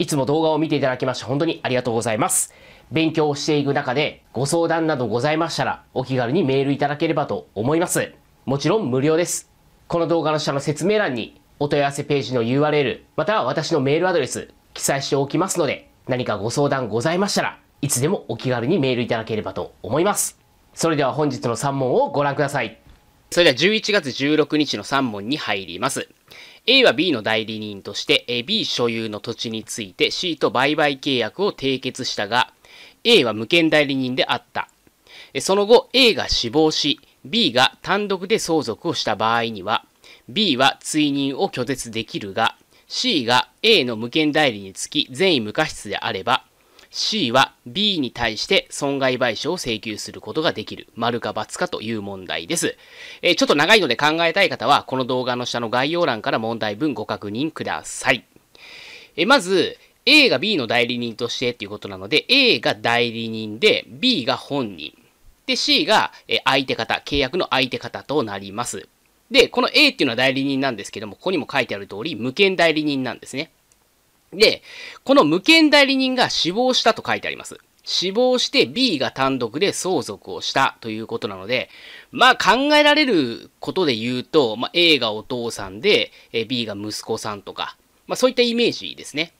いつも動画を見ていただきまして本当にありがとうございます。勉強をしていく中でご相談などございましたらお気軽にメールいただければと思います。もちろん無料です。この動画の下の説明欄にお問い合わせページの URL または私のメールアドレス記載しておきますので何かご相談ございましたらいつでもお気軽にメールいただければと思います。それでは本日の3問をご覧ください。それでは11月16日の3問に入ります。A は B の代理人として B 所有の土地について C と売買契約を締結したが A は無権代理人であったその後 A が死亡し B が単独で相続をした場合には B は追認を拒絶できるが C が A の無権代理につき善意無過失であれば C は B に対して損害賠償を請求することができる。丸か×かという問題です。えー、ちょっと長いので考えたい方は、この動画の下の概要欄から問題文ご確認ください。えー、まず、A が B の代理人としてっていうことなので、A が代理人で、B が本人。で、C が相手方、契約の相手方となります。で、この A っていうのは代理人なんですけども、ここにも書いてある通り、無権代理人なんですね。で、この無権代理人が死亡したと書いてあります。死亡して B が単独で相続をしたということなので、まあ考えられることで言うと、まあ、A がお父さんで、B が息子さんとか、まあそういったイメージですね。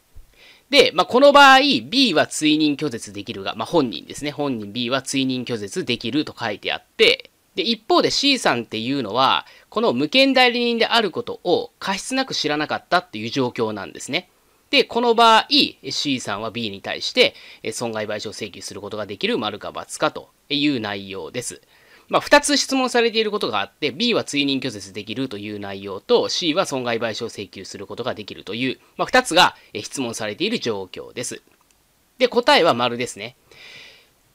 で、まあ、この場合、B は追認拒絶できるが、まあ、本人ですね。本人 B は追認拒絶できると書いてあって、で、一方で C さんっていうのは、この無権代理人であることを過失なく知らなかったっていう状況なんですね。で、この場合、C さんは B に対して損害賠償請求することができる丸か罰かという内容です。まあ、2つ質問されていることがあって、B は追認拒絶できるという内容と、C は損害賠償請求することができるという、まあ、2つが質問されている状況です。で、答えは丸ですね。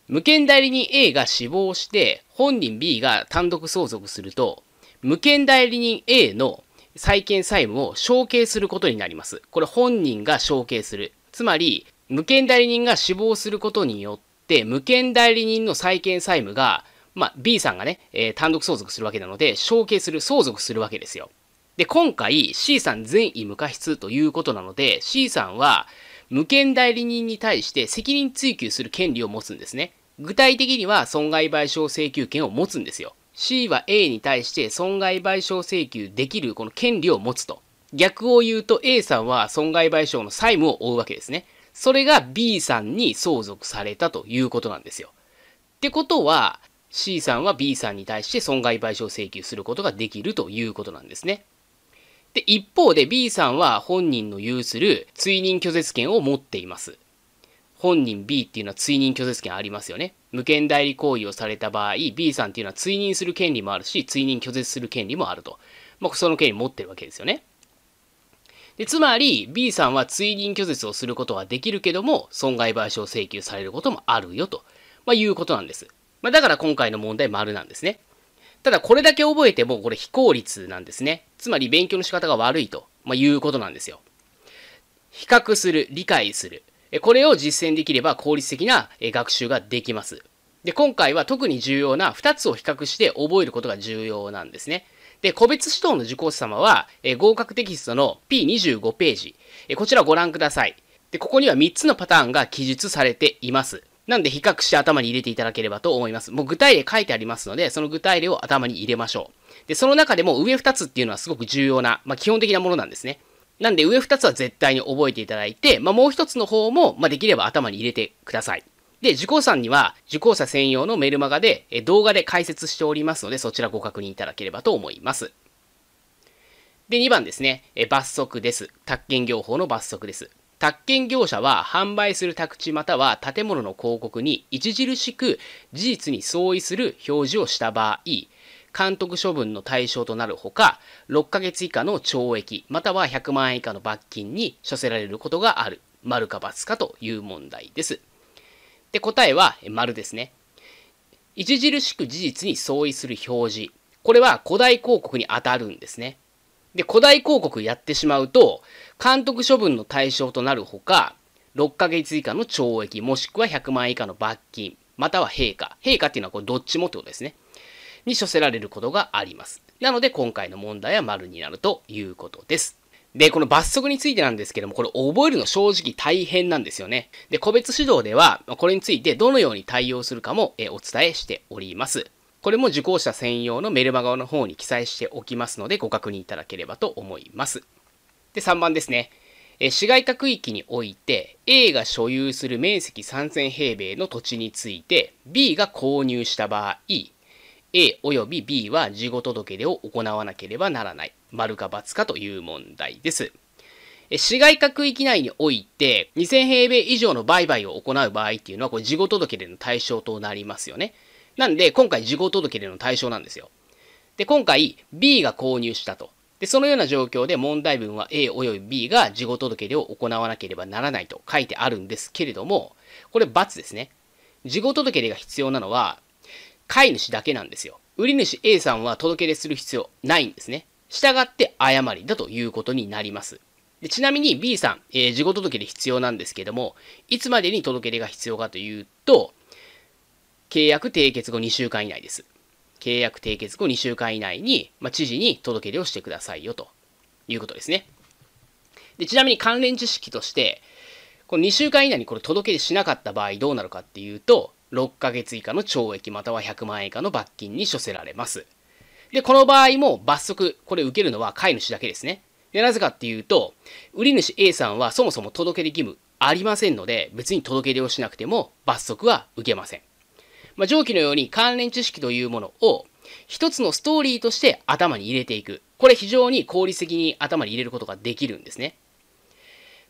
無権代理人 A が死亡して、本人 B が単独相続すると、無権代理人 A の債権債務を承継することになります。これ本人が承継する。つまり、無権代理人が死亡することによって、無権代理人の債権債務が、まあ、B さんがね、えー、単独相続するわけなので、承継する、相続するわけですよ。で、今回 C さん善意無過失ということなので、C さんは無権代理人に対して責任追及する権利を持つんですね。具体的には損害賠償請求権を持つんですよ。C は A に対して損害賠償請求できるこの権利を持つと。逆を言うと A さんは損害賠償の債務を負うわけですね。それが B さんに相続されたということなんですよ。ってことは C さんは B さんに対して損害賠償請求することができるということなんですね。で、一方で B さんは本人の有する追認拒絶権を持っています。本人 B っていうのは追認拒絶権ありますよね。無権代理行為をされた場合、B さんっていうのは追認する権利もあるし、追認拒絶する権利もあると。まあ、その権利持ってるわけですよね。でつまり、B さんは追認拒絶をすることはできるけども、損害賠償請求されることもあるよと、まあ、いうことなんです。まあ、だから今回の問題丸なんですね。ただ、これだけ覚えても、これ非効率なんですね。つまり、勉強の仕方が悪いと、まいうことなんですよ。比較する、理解する。これを実践できれば効率的な学習ができます。で、今回は特に重要な2つを比較して覚えることが重要なんですね。で、個別指導の受講者様は、え合格テキストの P25 ページ、えこちらをご覧ください。で、ここには3つのパターンが記述されています。なんで比較して頭に入れていただければと思います。もう具体例書いてありますので、その具体例を頭に入れましょう。で、その中でも上2つっていうのはすごく重要な、まあ、基本的なものなんですね。なんで上2つは絶対に覚えていただいて、まあ、もう1つの方も、まあ、できれば頭に入れてください。で、受講さんには受講者専用のメルマガで動画で解説しておりますので、そちらご確認いただければと思います。で、2番ですね。え罰則です。宅建業法の罰則です。宅建業者は販売する宅地または建物の広告に著しく事実に相違する表示をした場合、監督処分の対象となるほか、6ヶ月以下の懲役、または100万円以下の罰金に処せられることがある。丸か×かという問題です。で、答えは丸ですね。著しく事実に相違する表示。これは古代広告に当たるんですね。で、古代広告やってしまうと、監督処分の対象となるほか、6ヶ月以下の懲役、もしくは100万円以下の罰金、または陛下。陛下っていうのはこれどっちもってことですね。に処せられることがあります。なので今回の問題は丸になるということです。で、この罰則についてなんですけども、これ覚えるの正直大変なんですよね。で、個別指導では、これについてどのように対応するかもお伝えしております。これも受講者専用のメルマガの方に記載しておきますので、ご確認いただければと思います。で、3番ですね。え市街化区域において A が所有する面積3000平米の土地について B が購入した場合 A および B は事後届出を行わなければならない。丸か×かという問題です。市街化区域内において、2000平米以上の売買を行う場合っていうのは、これ事後届出の対象となりますよね。なんで、今回事後届出の対象なんですよ。で、今回 B が購入したと。で、そのような状況で問題文は A および B が事後届出を行わなければならないと書いてあるんですけれども、これ×ですね。事後届出が必要なのは、買い主だけなんですよ。売り主 A さんは届け出する必要ないんですね。したがって誤りだということになります。でちなみに B さん、えー、事後届で必要なんですけども、いつまでに届け出が必要かというと、契約締結後2週間以内です。契約締結後2週間以内に、まあ、知事に届け出をしてくださいよということですね。でちなみに関連知識として、この2週間以内にこれ届け出しなかった場合どうなるかっていうと、6ヶ月以下の懲役または100万円以下の罰金に処せられます。で、この場合も罰則、これ受けるのは飼い主だけですね。で、なぜかっていうと、売り主 A さんはそもそも届け出義務ありませんので、別に届け出をしなくても罰則は受けません。まあ、上記のように関連知識というものを一つのストーリーとして頭に入れていく。これ非常に効率的に頭に入れることができるんですね。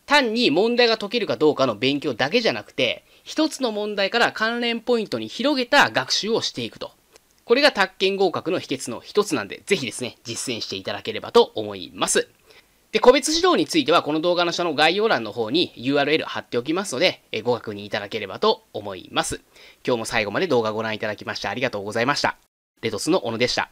単に問題が解けるかどうかの勉強だけじゃなくて、一つの問題から関連ポイントに広げた学習をしていくと。これが宅建合格の秘訣の一つなんで、ぜひですね、実践していただければと思います。で、個別指導については、この動画の下の概要欄の方に URL 貼っておきますので、えご確認いただければと思います。今日も最後まで動画をご覧いただきましてありがとうございました。レトスの小野でした。